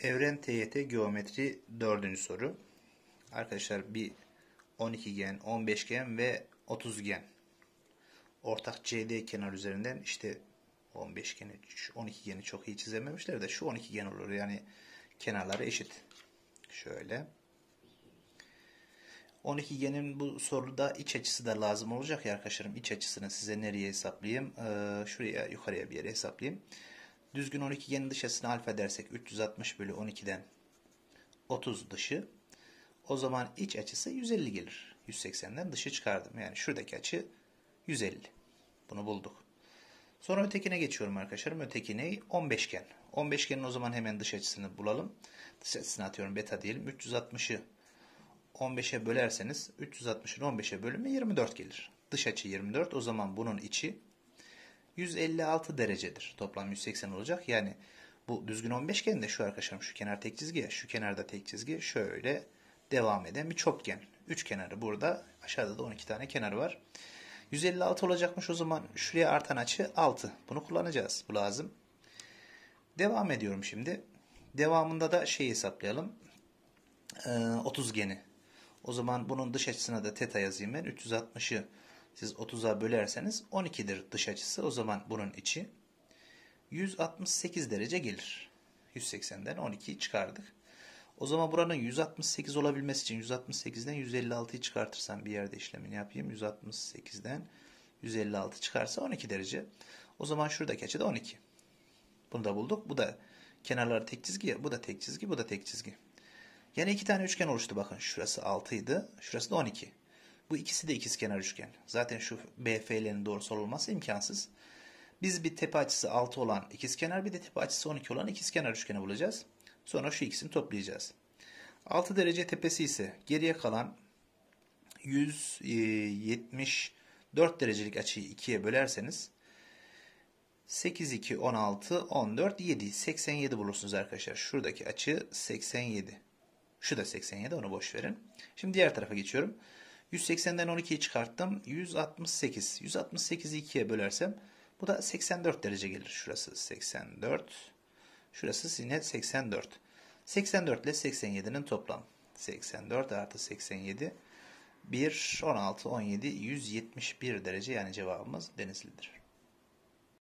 Evren TYT Geometri dördüncü soru. Arkadaşlar bir 12 gen, 15 gen ve 30 gen. Ortak CD kenar üzerinden işte 15 geni, 12 geni çok iyi çizememişler de şu 12 gen olur. Yani kenarları eşit. Şöyle. 12 genin bu soruda iç açısı da lazım olacak ya arkadaşlarım. İç açısını size nereye hesaplayayım? Ee, şuraya yukarıya bir yere hesaplayayım. Düzgün 12 genin dışısını alfa dersek 360 bölü 12'den 30 dışı. O zaman iç açısı 150 gelir. 180'den dışı çıkardım. Yani şuradaki açı 150. Bunu bulduk. Sonra ötekine geçiyorum arkadaşlarım. Ötekine 15 gen. 15 genin o zaman hemen dış açısını bulalım. Dış açısını atıyorum beta diyelim. 360'ı 15'e bölerseniz 360'ın 15'e bölümü 24 gelir. Dış açı 24. O zaman bunun içi 156 derecedir. Toplam 180 olacak. Yani bu düzgün 15 de şu arkadaşlarım şu kenar tek çizgi ya. Şu kenarda tek çizgi şöyle devam eden bir çokgen. 3 kenarı burada. Aşağıda da 12 tane kenarı var. 156 olacakmış o zaman şuraya artan açı 6. Bunu kullanacağız. Bu lazım. Devam ediyorum şimdi. Devamında da şeyi hesaplayalım. Ee, 30 geni. O zaman bunun dış açısına da teta yazayım ben. 360'ı siz 30'a bölerseniz 12'dir dış açısı. O zaman bunun içi 168 derece gelir. 180'den 12'yi çıkardık. O zaman buranın 168 olabilmesi için 168'den 156'yı çıkartırsam bir yerde işlemini yapayım. 168'den 156 çıkarsa 12 derece. O zaman şuradaki açı da 12. Bunu da bulduk. Bu da kenarları tek çizgi. Bu da tek çizgi. Bu da tek çizgi. Yani iki tane üçgen oluştu. Bakın şurası 6 idi. Şurası da 12. Bu ikisi de ikizkenar üçgen. Zaten şu BF'lerin doğrusal olması imkansız. Biz bir tepe açısı 6 olan ikizkenar bir de tepe açısı 12 olan ikizkenar üçgeni bulacağız. Sonra şu ikisini toplayacağız. 6 derece tepesi ise geriye kalan 174 derecelik açıyı 2'ye bölerseniz 8, 2, 16, 14, 7. 87 bulursunuz arkadaşlar. Şuradaki açı 87. Şu da 87 onu boş verin. Şimdi diğer tarafa geçiyorum. 180'den 12'yi çıkarttım. 168. 168'i 2'ye bölersem bu da 84 derece gelir. Şurası 84. Şurası yine 84. 84 ile 87'nin toplam. 84 artı 87. 1, 16, 17, 171 derece yani cevabımız Denizli'dir.